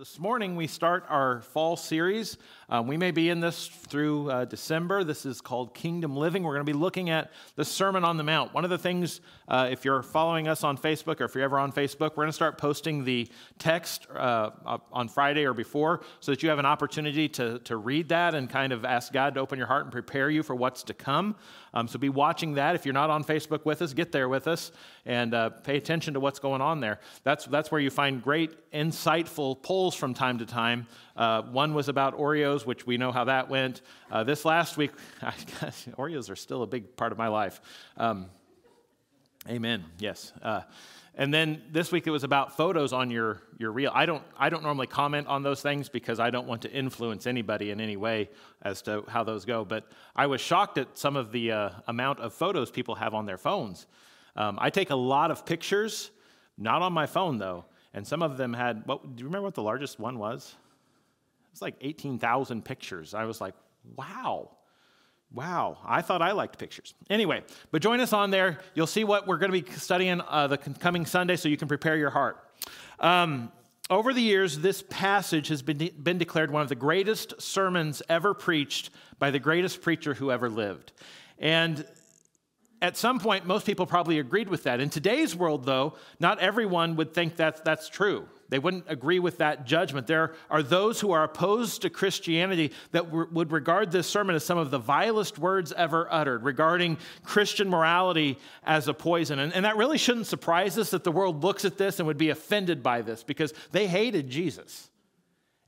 This morning, we start our fall series. Uh, we may be in this through uh, December. This is called Kingdom Living. We're going to be looking at the Sermon on the Mount. One of the things, uh, if you're following us on Facebook or if you're ever on Facebook, we're going to start posting the text uh, on Friday or before so that you have an opportunity to, to read that and kind of ask God to open your heart and prepare you for what's to come. Um, so be watching that. If you're not on Facebook with us, get there with us and uh, pay attention to what's going on there. That's, that's where you find great, insightful polls from time to time. Uh, one was about Oreos, which we know how that went. Uh, this last week, Oreos are still a big part of my life. Um, amen. Yes. Uh, and then this week it was about photos on your, your reel. I don't, I don't normally comment on those things because I don't want to influence anybody in any way as to how those go. But I was shocked at some of the uh, amount of photos people have on their phones. Um, I take a lot of pictures, not on my phone though, and some of them had, what, do you remember what the largest one was? It was like 18,000 pictures. I was like, wow. Wow, I thought I liked pictures. Anyway, but join us on there. You'll see what we're going to be studying uh, the coming Sunday so you can prepare your heart. Um, over the years, this passage has been, de- been declared one of the greatest sermons ever preached by the greatest preacher who ever lived. And at some point, most people probably agreed with that. In today's world, though, not everyone would think that that's true. They wouldn't agree with that judgment. There are those who are opposed to Christianity that would regard this sermon as some of the vilest words ever uttered regarding Christian morality as a poison. And, and that really shouldn't surprise us that the world looks at this and would be offended by this because they hated Jesus.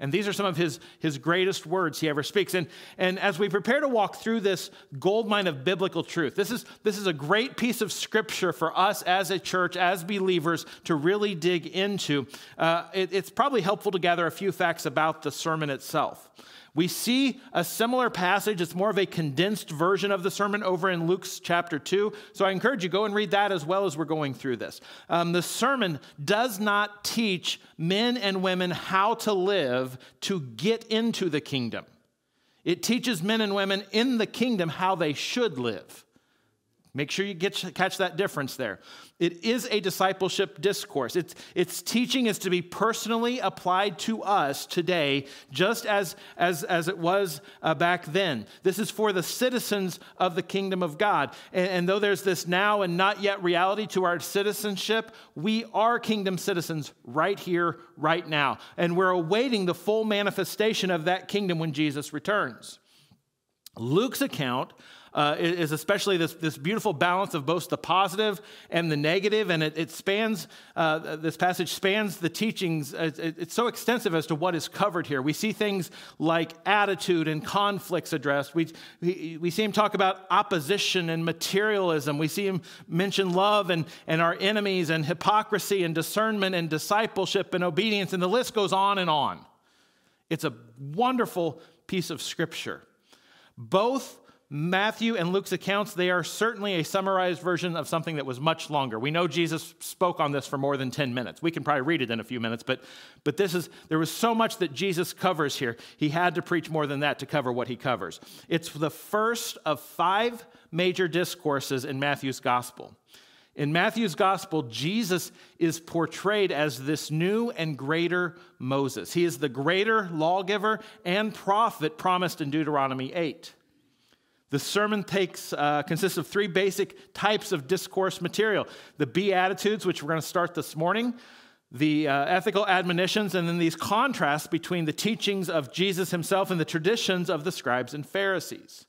And these are some of his, his greatest words he ever speaks. And, and as we prepare to walk through this goldmine of biblical truth, this is, this is a great piece of scripture for us as a church, as believers, to really dig into. Uh, it, it's probably helpful to gather a few facts about the sermon itself. We see a similar passage. It's more of a condensed version of the sermon over in Luke's chapter 2. So I encourage you, go and read that as well as we're going through this. Um, the sermon does not teach men and women how to live to get into the kingdom, it teaches men and women in the kingdom how they should live. Make sure you get, catch that difference there. It is a discipleship discourse. It's, its teaching is to be personally applied to us today, just as, as, as it was uh, back then. This is for the citizens of the kingdom of God. And, and though there's this now and not yet reality to our citizenship, we are kingdom citizens right here, right now. And we're awaiting the full manifestation of that kingdom when Jesus returns. Luke's account uh, is especially this, this beautiful balance of both the positive and the negative, and it, it spans, uh, this passage spans the teachings. It's, it's so extensive as to what is covered here. We see things like attitude and conflicts addressed. We, we, we see him talk about opposition and materialism. We see him mention love and, and our enemies and hypocrisy and discernment and discipleship and obedience, and the list goes on and on. It's a wonderful piece of scripture. Both Matthew and Luke's accounts, they are certainly a summarized version of something that was much longer. We know Jesus spoke on this for more than 10 minutes. We can probably read it in a few minutes, but, but this is, there was so much that Jesus covers here. He had to preach more than that to cover what he covers. It's the first of five major discourses in Matthew's gospel. In Matthew's gospel, Jesus is portrayed as this new and greater Moses. He is the greater lawgiver and prophet promised in Deuteronomy 8. The sermon takes, uh, consists of three basic types of discourse material the Beatitudes, which we're going to start this morning, the uh, ethical admonitions, and then these contrasts between the teachings of Jesus himself and the traditions of the scribes and Pharisees.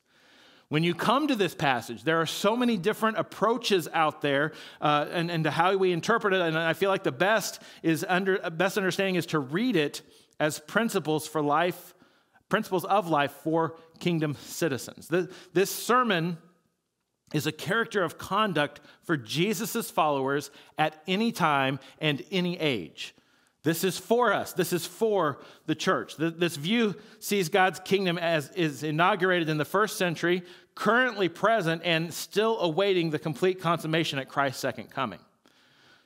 When you come to this passage, there are so many different approaches out there uh, and, and to how we interpret it. And I feel like the best, is under, best understanding is to read it as principles for life principles of life for kingdom citizens. This sermon is a character of conduct for Jesus' followers at any time and any age. This is for us. This is for the church. This view sees God's kingdom as is inaugurated in the first century, currently present, and still awaiting the complete consummation at Christ's second coming.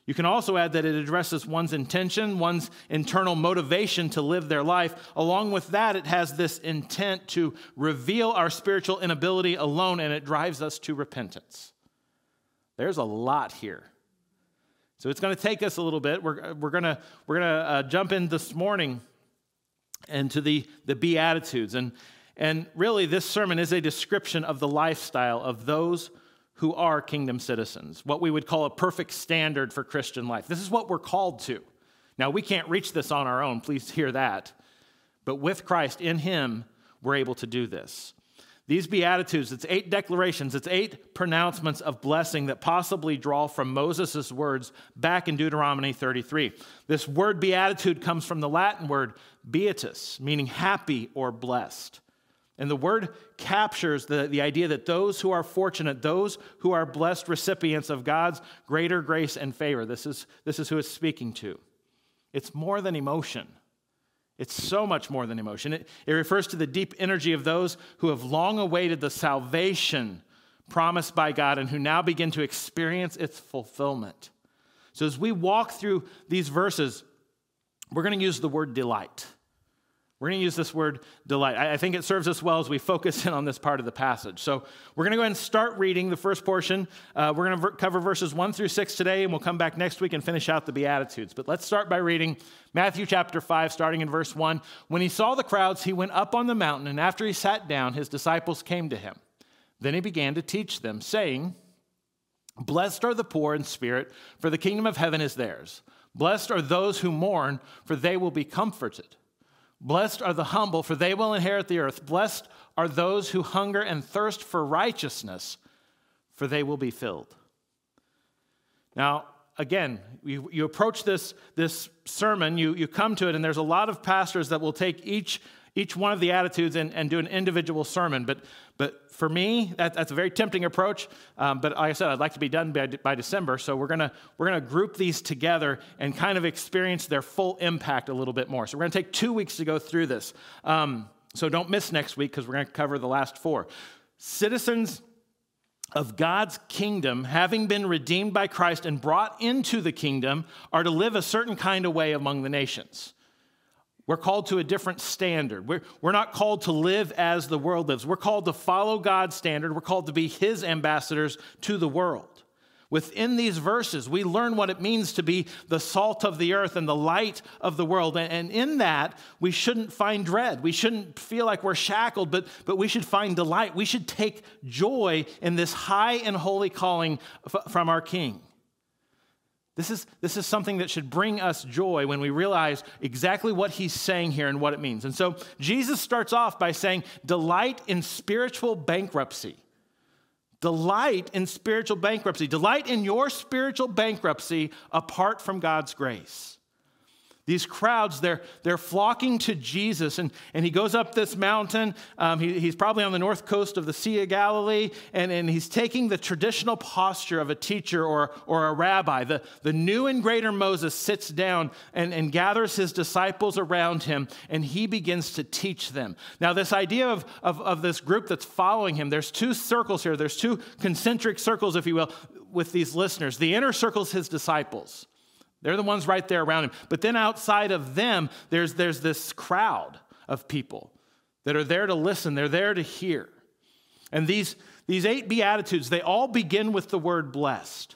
You can also add that it addresses one's intention, one's internal motivation to live their life. Along with that, it has this intent to reveal our spiritual inability alone, and it drives us to repentance. There's a lot here. So it's going to take us a little bit. We're, we're going to, we're going to uh, jump in this morning into the, the Beatitudes. And, and really, this sermon is a description of the lifestyle of those who are kingdom citizens, what we would call a perfect standard for Christian life. This is what we're called to. Now, we can't reach this on our own, please hear that. But with Christ, in Him, we're able to do this. These Beatitudes, it's eight declarations, it's eight pronouncements of blessing that possibly draw from Moses' words back in Deuteronomy 33. This word beatitude comes from the Latin word beatus, meaning happy or blessed. And the word captures the, the idea that those who are fortunate, those who are blessed recipients of God's greater grace and favor, this is, this is who it's speaking to. It's more than emotion. It's so much more than emotion. It, it, refers to the deep energy of those who have long awaited the salvation promised by God and who now begin to experience its fulfillment. So, as we walk through these verses, we're going to use the word delight. We're going to use this word delight. I think it serves us well as we focus in on this part of the passage. So we're going to go ahead and start reading the first portion. Uh, we're going to cover verses 1 through 6 today, and we'll come back next week and finish out the Beatitudes. But let's start by reading Matthew chapter 5, starting in verse 1. When he saw the crowds, he went up on the mountain, and after he sat down, his disciples came to him. Then he began to teach them, saying, Blessed are the poor in spirit, for the kingdom of heaven is theirs. Blessed are those who mourn, for they will be comforted. Blessed are the humble, for they will inherit the earth. Blessed are those who hunger and thirst for righteousness, for they will be filled. Now, again, you, you approach this, this sermon, you, you come to it, and there's a lot of pastors that will take each each one of the attitudes and, and do an individual sermon. But, but for me, that, that's a very tempting approach. Um, but like I said, I'd like to be done by, by December. So we're going we're gonna group these together and kind of experience their full impact a little bit more. So we're going to take two weeks to go through this. Um, so don't miss next week because we're going to cover the last four. Citizens of God's kingdom, having been redeemed by Christ and brought into the kingdom, are to live a certain kind of way among the nations. We're called to a different standard. We're, we're not called to live as the world lives. We're called to follow God's standard. We're called to be His ambassadors to the world. Within these verses, we learn what it means to be the salt of the earth and the light of the world. And in that, we shouldn't find dread. We shouldn't feel like we're shackled, but, but we should find delight. We should take joy in this high and holy calling from our King. This is, this is something that should bring us joy when we realize exactly what he's saying here and what it means. And so Jesus starts off by saying, Delight in spiritual bankruptcy. Delight in spiritual bankruptcy. Delight in your spiritual bankruptcy apart from God's grace these crowds, they're, they're flocking to Jesus. And, and he goes up this mountain. Um, he, he's probably on the north coast of the Sea of Galilee, and, and he's taking the traditional posture of a teacher or, or a rabbi. The, the new and greater Moses sits down and, and gathers his disciples around him, and he begins to teach them. Now, this idea of, of, of this group that's following him, there's two circles here, there's two concentric circles, if you will, with these listeners. The inner circle is his disciples. They're the ones right there around him. But then outside of them, there's, there's this crowd of people that are there to listen, they're there to hear. And these, these eight Beatitudes, they all begin with the word blessed.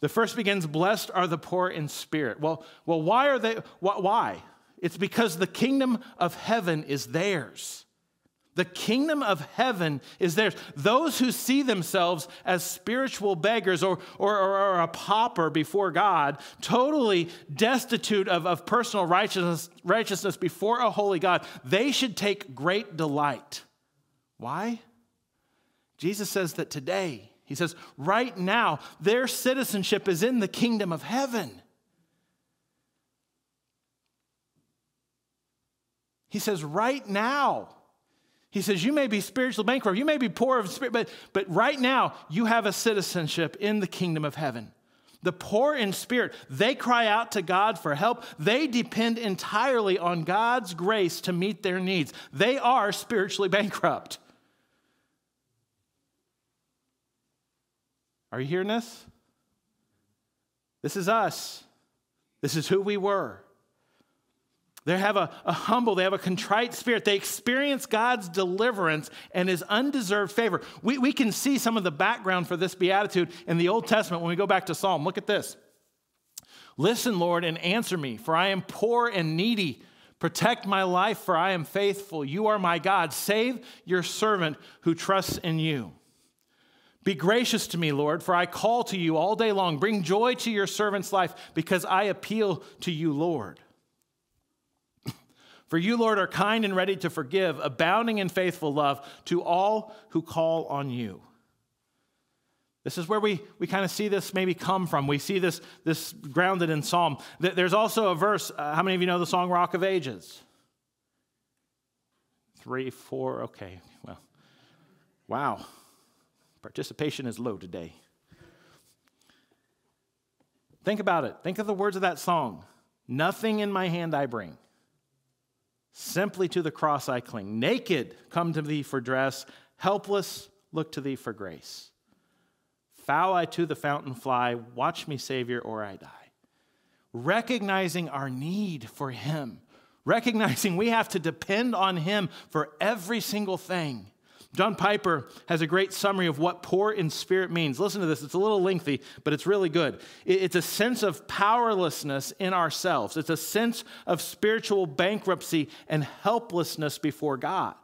The first begins, Blessed are the poor in spirit. Well, well why are they? Why? It's because the kingdom of heaven is theirs. The kingdom of heaven is theirs. Those who see themselves as spiritual beggars or, or, or, a pauper before God, totally destitute of, of personal righteousness, righteousness before a holy God, they should take great delight. Why? Jesus says that today, he says, right now, their citizenship is in the kingdom of heaven. He says, right now, he says, You may be spiritually bankrupt, you may be poor of spirit, but, but right now you have a citizenship in the kingdom of heaven. The poor in spirit, they cry out to God for help. They depend entirely on God's grace to meet their needs. They are spiritually bankrupt. Are you hearing this? This is us. This is who we were. They have a, a, humble, they have a contrite spirit. They experience God's deliverance and his undeserved favor. We, we can see some of the background for this beatitude in the Old Testament when we go back to Psalm. Look at this Listen, Lord, and answer me, for I am poor and needy. Protect my life, for I am faithful. You are my God. Save your servant who trusts in you. Be gracious to me, Lord, for I call to you all day long. Bring joy to your servant's life because I appeal to you, Lord. For you, Lord, are kind and ready to forgive, abounding in faithful love to all who call on you. This is where we, we kind of see this maybe come from. We see this, this grounded in Psalm. There's also a verse. Uh, how many of you know the song Rock of Ages? Three, four, okay. Well, wow. Participation is low today. Think about it. Think of the words of that song Nothing in my hand I bring. Simply to the cross I cling. Naked, come to thee for dress. Helpless, look to thee for grace. Foul I to the fountain fly. Watch me, Savior, or I die. Recognizing our need for Him, recognizing we have to depend on Him for every single thing John Piper has a great summary of what poor in spirit means. Listen to this, it's a little lengthy, but it's really good. It's a sense of powerlessness in ourselves, it's a sense of spiritual bankruptcy and helplessness before God.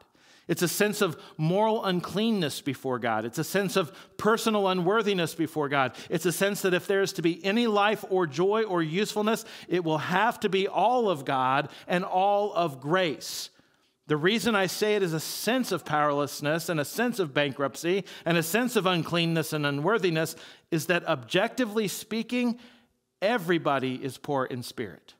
It's a sense of moral uncleanness before God. It's a sense of personal unworthiness before God. It's a sense that if there is to be any life or joy or usefulness, it will have to be all of God and all of grace. The reason I say it is a sense of powerlessness and a sense of bankruptcy and a sense of uncleanness and unworthiness is that objectively speaking, everybody is poor in spirit.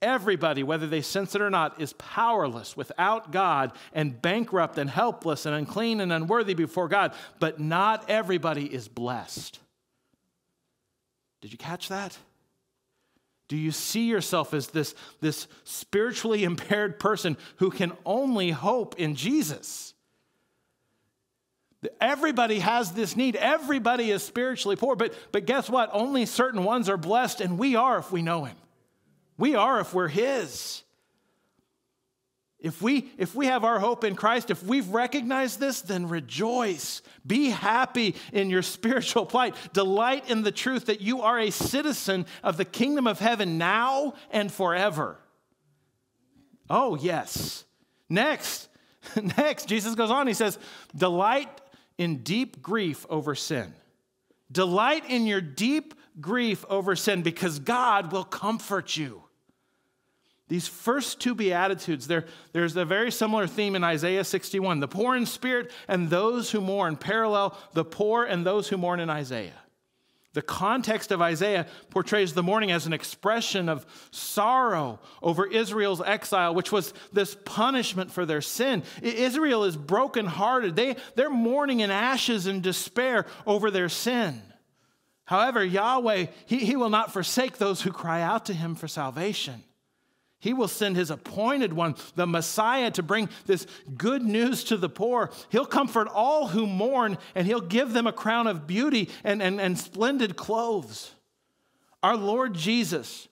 Everybody, whether they sense it or not, is powerless without God and bankrupt and helpless and unclean and unworthy before God, but not everybody is blessed. Did you catch that? Do you see yourself as this, this spiritually impaired person who can only hope in Jesus? Everybody has this need. Everybody is spiritually poor, but, but guess what? Only certain ones are blessed, and we are if we know Him. We are if we're His. If we, if we have our hope in Christ, if we've recognized this, then rejoice. Be happy in your spiritual plight. Delight in the truth that you are a citizen of the kingdom of heaven now and forever. Oh, yes. Next, next, Jesus goes on. He says, Delight in deep grief over sin. Delight in your deep grief over sin because God will comfort you. These first two Beatitudes, there's a very similar theme in Isaiah 61 the poor in spirit and those who mourn, parallel the poor and those who mourn in Isaiah. The context of Isaiah portrays the mourning as an expression of sorrow over Israel's exile, which was this punishment for their sin. Israel is brokenhearted. They, they're mourning in ashes and despair over their sin. However, Yahweh, he, he will not forsake those who cry out to him for salvation. He will send his appointed one, the Messiah, to bring this good news to the poor. He'll comfort all who mourn, and he'll give them a crown of beauty and, and, and splendid clothes. Our Lord Jesus,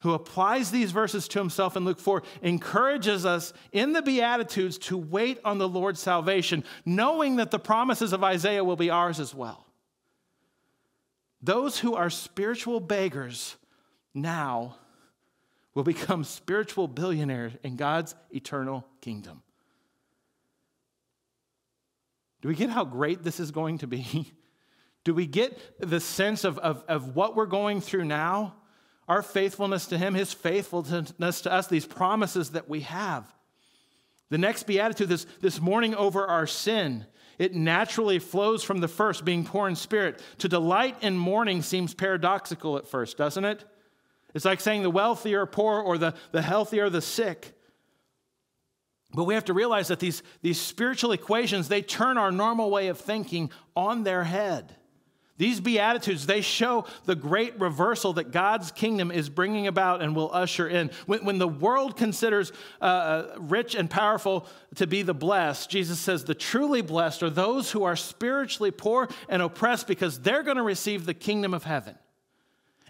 who applies these verses to himself in Luke 4, encourages us in the Beatitudes to wait on the Lord's salvation, knowing that the promises of Isaiah will be ours as well. Those who are spiritual beggars now will become spiritual billionaires in God's eternal kingdom. Do we get how great this is going to be? Do we get the sense of, of, of what we're going through now? Our faithfulness to Him, His faithfulness to us, these promises that we have. The next beatitude, this, this mourning over our sin, it naturally flows from the first, being poor in spirit. To delight in mourning seems paradoxical at first, doesn't it? It's like saying the wealthy are poor or the, the healthy are the sick. But we have to realize that these, these spiritual equations, they turn our normal way of thinking on their head. These Beatitudes, they show the great reversal that God's kingdom is bringing about and will usher in. When, when the world considers uh, uh rich and powerful to be the blessed, Jesus says, The truly blessed are those who are spiritually poor and oppressed because they're going to receive the kingdom of heaven.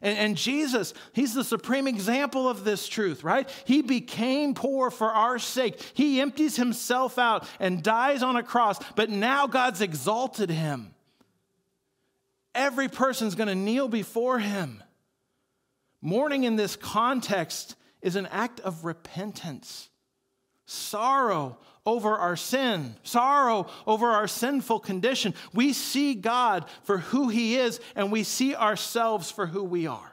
And, and, Jesus, he's the supreme example of this truth, right? He became poor for our sake. He empties himself out and dies on a cross, but now God's exalted him. Every person's going to kneel before him. Mourning in this context is an act of repentance, sorrow over our sin, sorrow over our sinful condition. We see God for who He is, and we see ourselves for who we are.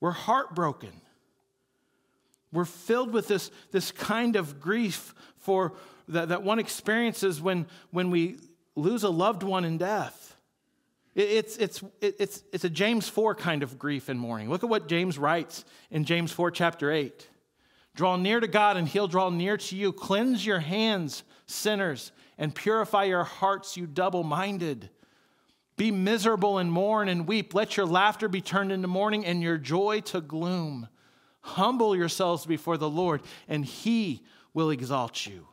We're heartbroken. We're filled with this, this kind of grief for that, that one experiences when, when we lose a loved one in death. it's, it's, it's, it's a James 4 kind of grief and mourning. Look at what James writes in James 4, chapter 8. Draw near to God, and He'll draw near to you. Cleanse your hands, sinners, and purify your hearts, you double minded. Be miserable and mourn and weep. Let your laughter be turned into mourning and your joy to gloom. Humble yourselves before the Lord, and He will exalt you.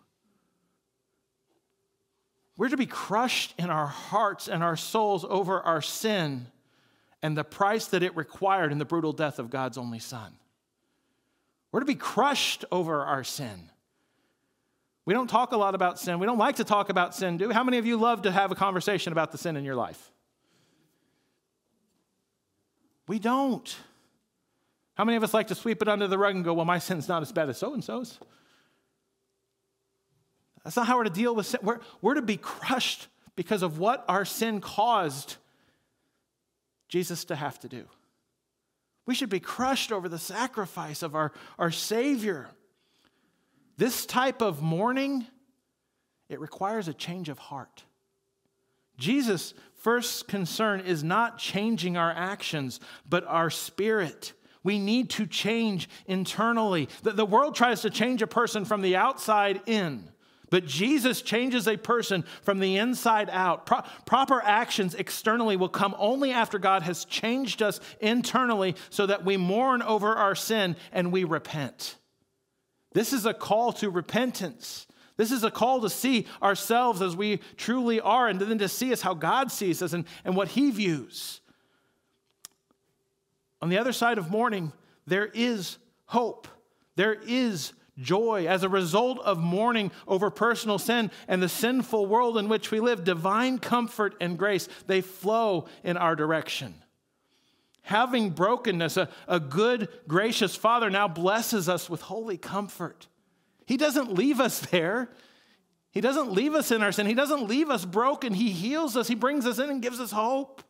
We're to be crushed in our hearts and our souls over our sin and the price that it required in the brutal death of God's only Son. We're to be crushed over our sin. We don't talk a lot about sin. We don't like to talk about sin, do we? How many of you love to have a conversation about the sin in your life? We don't. How many of us like to sweep it under the rug and go, well, my sin's not as bad as so and so's? That's not how we're to deal with sin. We're, we're to be crushed because of what our sin caused Jesus to have to do. We should be crushed over the sacrifice of our, our Savior. This type of mourning, it requires a change of heart. Jesus' first concern is not changing our actions, but our spirit. We need to change internally. The, the world tries to change a person from the outside in. But Jesus changes a person from the inside out. Pro proper actions externally will come only after God has changed us internally so that we mourn over our sin and we repent. This is a call to repentance. This is a call to see ourselves as we truly are and then to see us how God sees us and, and what He views. On the other side of mourning, there is hope. There is joy as a result of mourning over personal sin and the sinful world in which we live, divine comfort and grace, they flow in our direction. Having brokenness, a, a good, gracious Father now blesses us with holy comfort. He doesn't leave us there. He doesn't leave us in our sin. He doesn't leave us broken. He heals us. He brings us in and gives us hope.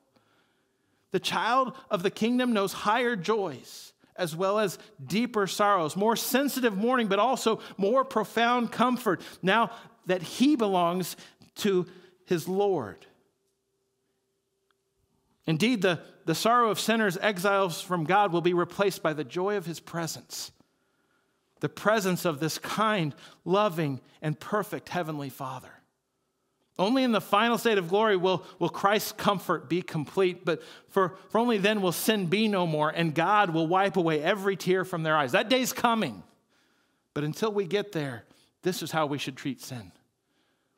The child of the kingdom knows higher joys as well as deeper sorrows, more sensitive mourning, but also more profound comfort now that he belongs to his Lord. Indeed, the, the sorrow of sinners, exiles from God, will be replaced by the joy of his presence, the presence of this kind, loving, and perfect Heavenly Father. Only in the final state of glory will, will Christ's comfort be complete, but for, for only then will sin be no more, and God will wipe away every tear from their eyes. That day's coming. But until we get there, this is how we should treat sin.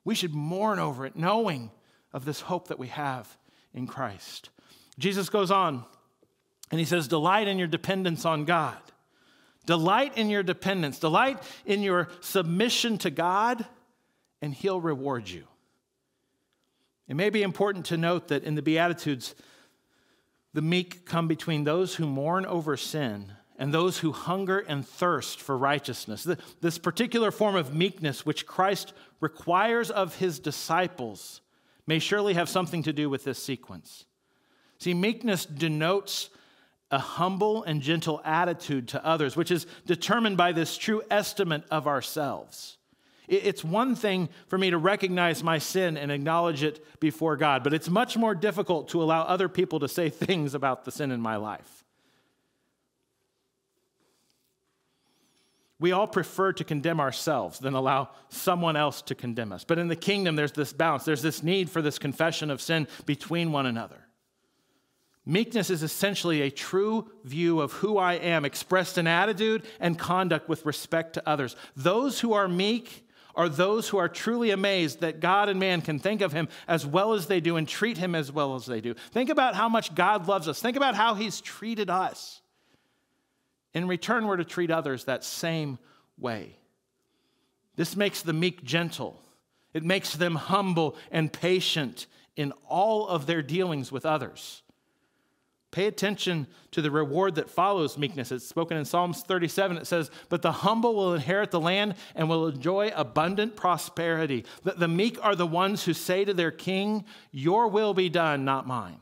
We should mourn over it, knowing of this hope that we have in Christ. Jesus goes on and he says, Delight in your dependence on God. Delight in your dependence. Delight in your submission to God, and he'll reward you. It may be important to note that in the Beatitudes, the meek come between those who mourn over sin and those who hunger and thirst for righteousness. This particular form of meekness, which Christ requires of his disciples, may surely have something to do with this sequence. See, meekness denotes a humble and gentle attitude to others, which is determined by this true estimate of ourselves. It's one thing for me to recognize my sin and acknowledge it before God, but it's much more difficult to allow other people to say things about the sin in my life. We all prefer to condemn ourselves than allow someone else to condemn us. But in the kingdom, there's this balance, there's this need for this confession of sin between one another. Meekness is essentially a true view of who I am, expressed in attitude and conduct with respect to others. Those who are meek are those who are truly amazed that God and man can think of him as well as they do and treat him as well as they do. Think about how much God loves us. Think about how he's treated us. In return, we're to treat others that same way. This makes the meek gentle, it makes them humble and patient in all of their dealings with others. Pay attention to the reward that follows meekness. It's spoken in Psalms 37. It says, But the humble will inherit the land and will enjoy abundant prosperity. The, the meek are the ones who say to their king, Your will be done, not mine.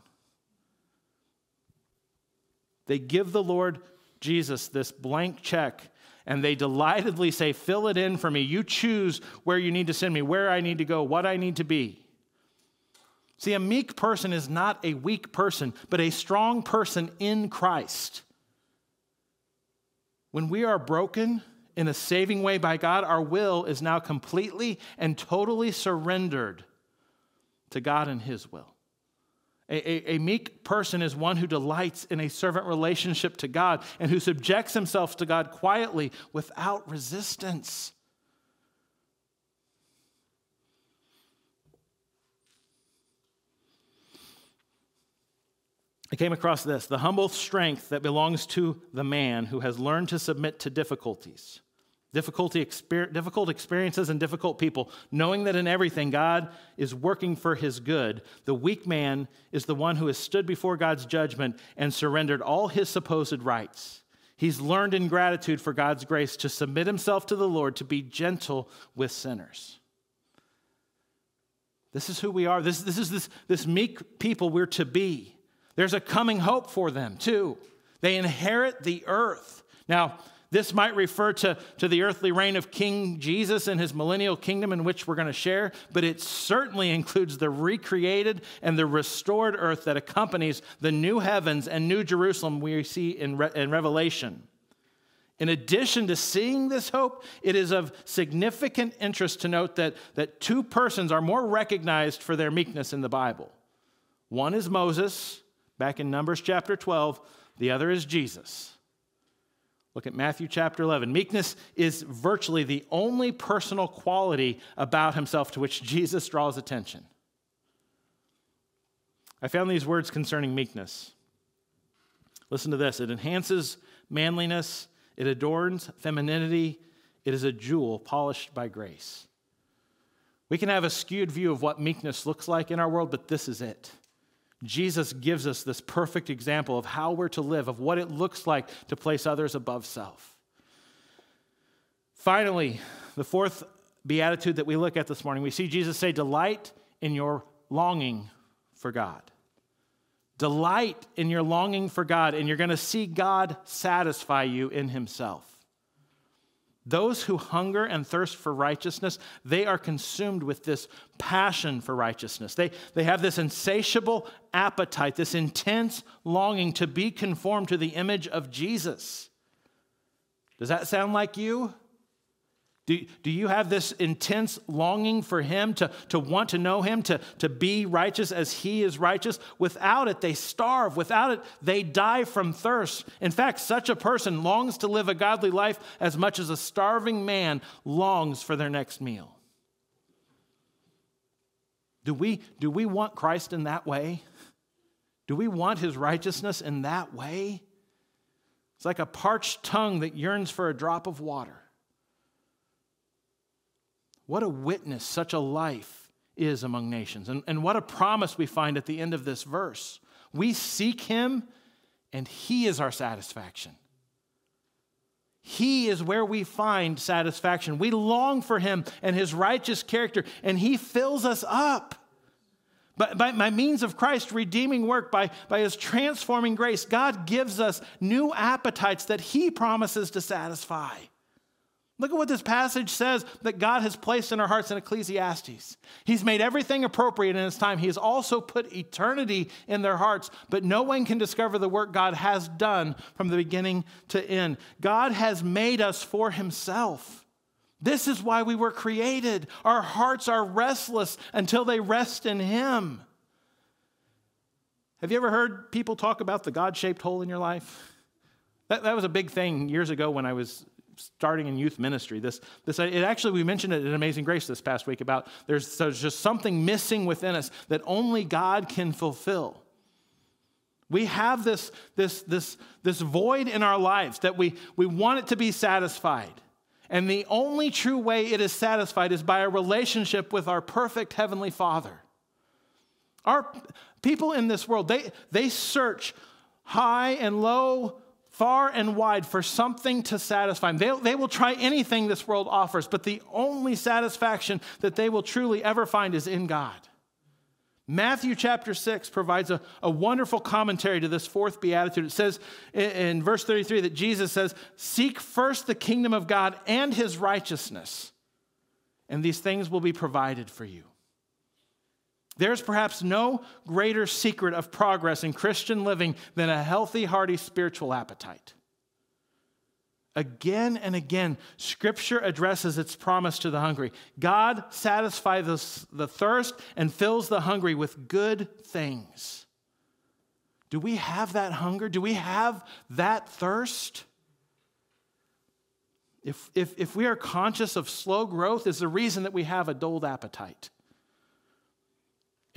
They give the Lord Jesus this blank check and they delightedly say, Fill it in for me. You choose where you need to send me, where I need to go, what I need to be. See, a meek person is not a weak person, but a strong person in Christ. When we are broken in a saving way by God, our will is now completely and totally surrendered to God and His will. A, a, a, meek person is one who delights in a servant relationship to God and who subjects himself to God quietly without resistance. I came across this the humble strength that belongs to the man who has learned to submit to difficulties, difficulty exper- difficult experiences, and difficult people, knowing that in everything God is working for his good. The weak man is the one who has stood before God's judgment and surrendered all his supposed rights. He's learned in gratitude for God's grace to submit himself to the Lord, to be gentle with sinners. This is who we are. This, this is this, this meek people we're to be. There's a coming hope for them, too. They inherit the earth. Now, this might refer to, to the earthly reign of King Jesus and his millennial kingdom in which we're going to share, but it certainly includes the recreated and the restored earth that accompanies the new heavens and new Jerusalem we see in, Re- in Revelation. In addition to seeing this hope, it is of significant interest to note that, that two persons are more recognized for their meekness in the Bible. One is Moses, back in Numbers chapter 12. The other is Jesus. Look at Matthew chapter 11. Meekness is virtually the only personal quality about himself to which Jesus draws attention. I found these words concerning meekness. Listen to this it enhances manliness, it adorns femininity, it is a jewel polished by grace. We can have a skewed view of what meekness looks like in our world, but this is it. Jesus gives us this perfect example of how we're to live, of what it looks like to place others above self. Finally, the fourth beatitude that we look at this morning, we see Jesus say, Delight in your longing for God. Delight in your longing for God, and you're going to see God satisfy you in Himself. Those who hunger and thirst for righteousness, they are consumed with this passion for righteousness. They, they have this insatiable appetite, this intense longing to be conformed to the image of Jesus. Does that sound like you? Do, do you have this intense longing for Him, to, to want to know Him, to, to be righteous as He is righteous? Without it, they starve. Without it, they die from thirst. In fact, such a person longs to live a godly life as much as a starving man longs for their next meal. Do we, do we want Christ in that way? Do we want His righteousness in that way? It's like a parched tongue that yearns for a drop of water. What a witness such a life is among nations. And, and what a promise we find at the end of this verse. We seek him, and he is our satisfaction. He is where we find satisfaction. We long for him and his righteous character, and he fills us up. by, by means of Christ's redeeming work, by, by his transforming grace, God gives us new appetites that he promises to satisfy. Look at what this passage says that God has placed in our hearts in Ecclesiastes. He's made everything appropriate in His time. He has also put eternity in their hearts, but no one can discover the work God has done from the beginning to end. God has made us for Himself. This is why we were created. Our hearts are restless until they rest in Him. Have you ever heard people talk about the God shaped hole in your life? That, that was a big thing years ago when I was starting in youth ministry. This, this uh, it actually we mentioned it in Amazing Grace this past week about there's, there's just something missing within us that only God can fulfill. We have this, this, this, this void in our lives that we, we want it to be satisfied. And the only true way it is satisfied is by a relationship with our perfect Heavenly Father. Our people in this world, they, they search high and low, far and wide for something to satisfy them. They, they will try anything this world offers, but the only satisfaction that they will truly ever find is in God. Matthew chapter 6 provides a, a wonderful commentary to this fourth beatitude. It says in, in verse 33 that Jesus says, Seek first the kingdom of God and his righteousness, and these things will be provided for you. There's perhaps no greater secret of progress in Christian living than a healthy, hearty spiritual appetite. Again and again, Scripture addresses its promise to the hungry God satisfies the thirst and fills the hungry with good things. Do we have that hunger? Do we have that thirst? If, if, if we are conscious of slow growth, is the reason that we have a dulled appetite.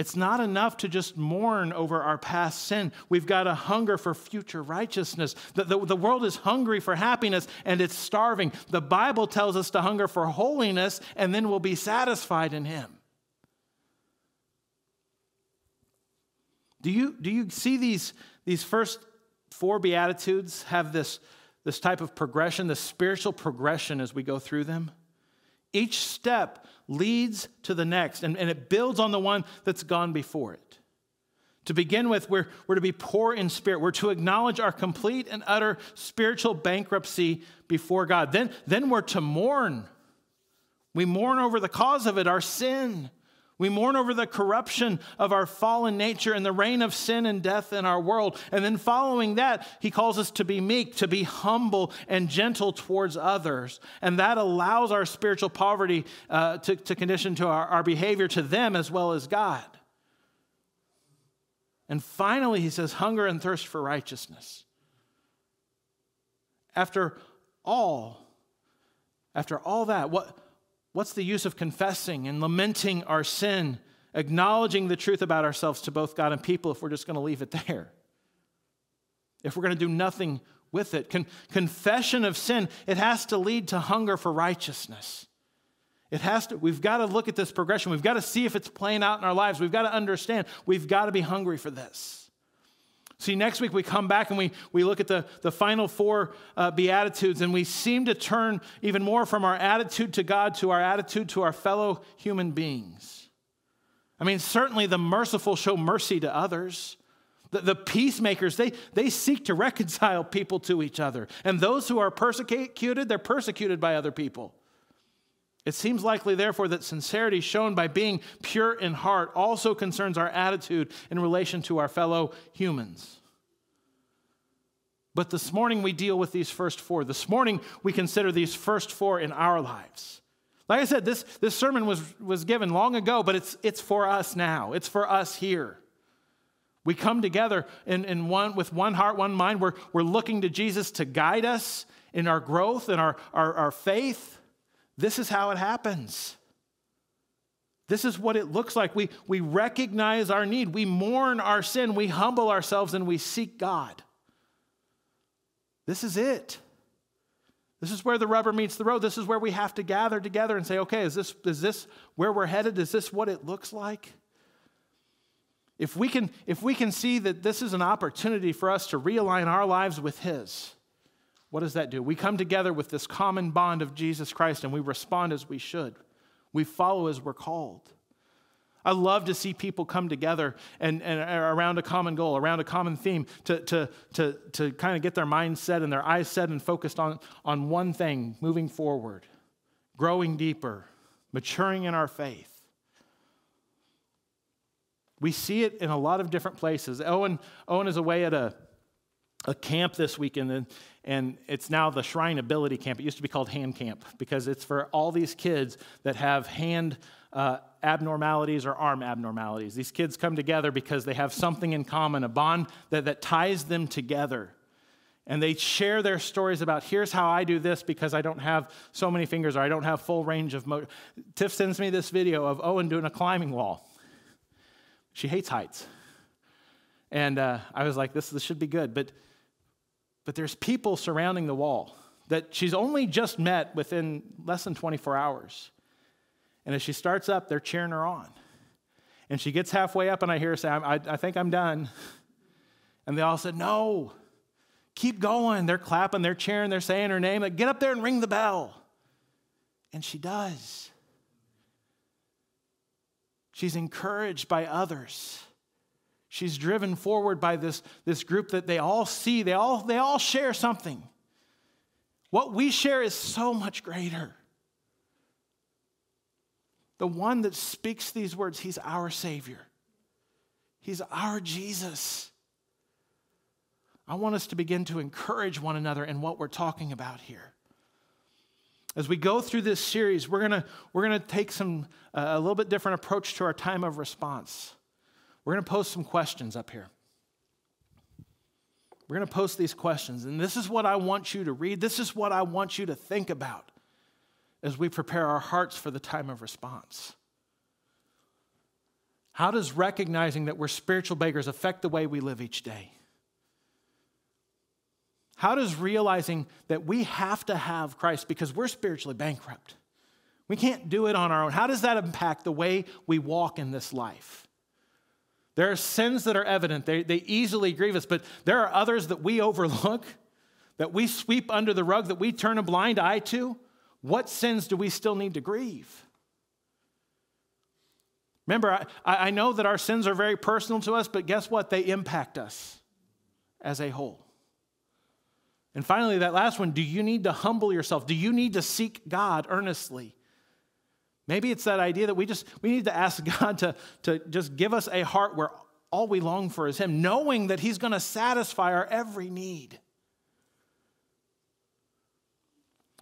It's not enough to just mourn over our past sin. We've got a hunger for future righteousness. The, the, the, world is hungry for happiness and it's starving. The Bible tells us to hunger for holiness and then we'll be satisfied in Him. Do you, do you see these, these first four Beatitudes have this, this type of progression, this spiritual progression as we go through them? Each step leads to the next, and, and it builds on the one that's gone before it. To begin with, we're, we're to be poor in spirit. We're to acknowledge our complete and utter spiritual bankruptcy before God. Then, then we're to mourn. We mourn over the cause of it, our sin. We mourn over the corruption of our fallen nature and the reign of sin and death in our world. And then, following that, he calls us to be meek, to be humble and gentle towards others. And that allows our spiritual poverty uh, to, to, condition to our, our behavior to them as well as God. And finally, he says, hunger and thirst for righteousness. After all, after all that, what, What's the use of confessing and lamenting our sin, acknowledging the truth about ourselves to both God and people if we're just going to leave it there? If we're going to do nothing with it. Con- confession of sin, it has to lead to hunger for righteousness. It has to, we've got to look at this progression. We've got to see if it's playing out in our lives. We've got to understand. We've got to be hungry for this. See, next week we come back and we, we look at the, the final four uh, Beatitudes, and we seem to turn even more from our attitude to God to our attitude to our fellow human beings. I mean, certainly the merciful show mercy to others. The, the peacemakers, they, they seek to reconcile people to each other. And those who are persecuted, they're persecuted by other people. It seems likely, therefore, that sincerity shown by being pure in heart also concerns our attitude in relation to our fellow humans. But this morning we deal with these first four. This morning we consider these first four in our lives. Like I said, this, this sermon was, was given long ago, but it's, it's for us now. It's for us here. We come together in, in one, with one heart, one mind. We're, we're looking to Jesus to guide us in our growth and our, our, our faith. This is how it happens. This is what it looks like. We, we recognize our need, we mourn our sin, we humble ourselves, and we seek God. This is it. This is where the rubber meets the road. This is where we have to gather together and say, okay, is this, is this where we're headed? Is this what it looks like? If we, can, if we can see that this is an opportunity for us to realign our lives with His, what does that do? We come together with this common bond of Jesus Christ and we respond as we should. We follow as we're called. I love to see people come together and, and around a common goal, around a common theme, to, to, to, to kind of get their mind set and their eyes set and focused on, on one thing moving forward, growing deeper, maturing in our faith. We see it in a lot of different places. Owen, Owen is away at a a camp this weekend, and, and it's now the Shrine Ability Camp. It used to be called Hand Camp because it's for all these kids that have hand uh, abnormalities or arm abnormalities. These kids come together because they have something in common, a bond that, that ties them together. And they share their stories about here's how I do this because I don't have so many fingers or I don't have full range of motion. Tiff sends me this video of Owen doing a climbing wall. She hates heights. And uh, I was like, this, this should be good. But but there's people surrounding the wall that she's only just met within less than 24 hours. And as she starts up, they're cheering her on. And she gets halfway up, and I hear her say, I, I think I'm done. And they all said, No, keep going. They're clapping, they're cheering, they're saying her name. Like, Get up there and ring the bell. And she does. She's encouraged by others. She's driven forward by this, this group that they all see, they all, they all share something. What we share is so much greater. The one that speaks these words, he's our Savior, he's our Jesus. I want us to begin to encourage one another in what we're talking about here. As we go through this series, we're going to we're gonna take some, uh, a little bit different approach to our time of response. We're going to post some questions up here. We're going to post these questions, and this is what I want you to read. This is what I want you to think about as we prepare our hearts for the time of response. How does recognizing that we're spiritual beggars affect the way we live each day? How does realizing that we have to have Christ because we're spiritually bankrupt? We can't do it on our own. How does that impact the way we walk in this life? There are sins that are evident, they, they easily grieve us, but there are others that we overlook, that we sweep under the rug, that we turn a blind eye to. What sins do we still need to grieve? Remember, I, I know that our sins are very personal to us, but guess what? They impact us as a whole. And finally, that last one do you need to humble yourself? Do you need to seek God earnestly? Maybe it's that idea that we just we need to ask God to, to just give us a heart where all we long for is Him, knowing that He's going to satisfy our every need.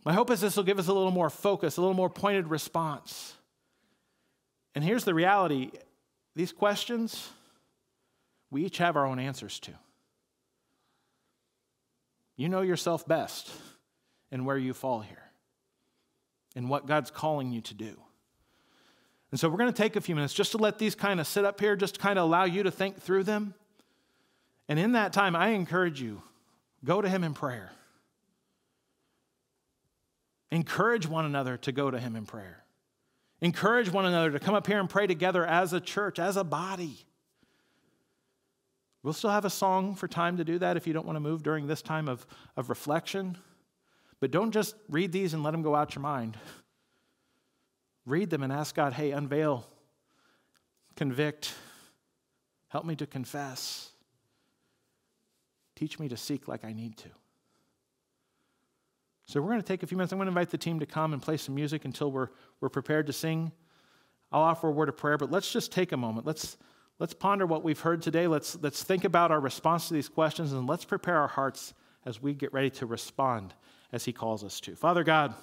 My hope is this will give us a little more focus, a little more pointed response. And here's the reality these questions, we each have our own answers to. You know yourself best and where you fall here and what God's calling you to do. And so we're going to take a few minutes just to let these kind of sit up here, just to kind of allow you to think through them. And in that time, I encourage you go to Him in prayer. Encourage one another to go to Him in prayer. Encourage one another to come up here and pray together as a church, as a body. We'll still have a song for time to do that if you don't want to move during this time of, of reflection. But don't just read these and let them go out your mind read them and ask God, hey, unveil, convict, help me to confess, teach me to seek like I need to. So we're going to take a few minutes. I'm going to invite the team to come and play some music until we're, we're prepared to sing. I'll offer a word of prayer, but let's just take a moment. Let's, let's ponder what we've heard today. Let's, let's think about our response to these questions, and let's prepare our hearts as we get ready to respond as He calls us to. Father God,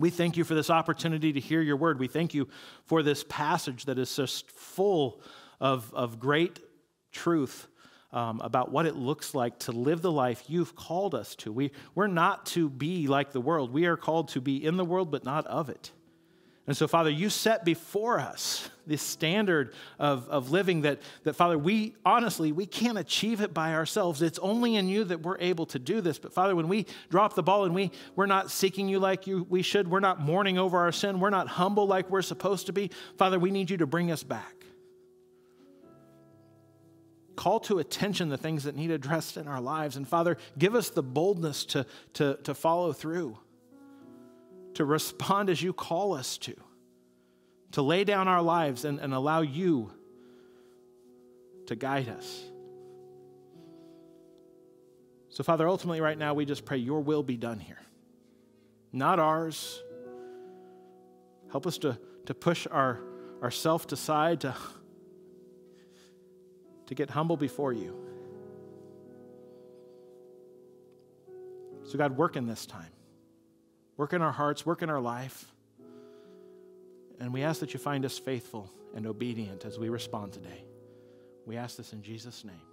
we thank you for this opportunity to hear your word. We thank you for this passage that is just full of, of great truth um, about what it looks like to live the life you've called us to. We, we're not to be like the world, we are called to be in the world, but not of it. And so, Father, you set before us this standard of, of living that, that, Father, we honestly, we can't achieve it by ourselves. It's only in you that we're able to do this. But, Father, when we drop the ball and we, we're not seeking you like you, we should, we're not mourning over our sin, we're not humble like we're supposed to be, Father, we need you to bring us back. Call to attention the things that need addressed in our lives. And, Father, give us the boldness to, to, to follow through to respond as you call us to, to lay down our lives and, and allow you to guide us. So, Father, ultimately, right now, we just pray your will be done here, not ours. Help us to, to push our, ourself to side, to, to get humble before you. So, God, work in this time. Work in our hearts, work in our life. And we ask that you find us faithful and obedient as we respond today. We ask this in Jesus' name.